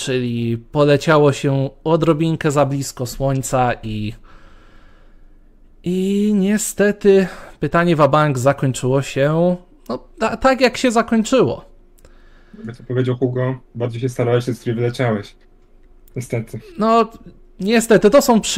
czyli poleciało się odrobinkę za blisko słońca i. I niestety pytanie Wabank zakończyło się no, ta, tak, jak się zakończyło. Jak to powiedział Hugo, bardziej się starałeś, z której wyleciałeś. Niestety. No, niestety, to są przy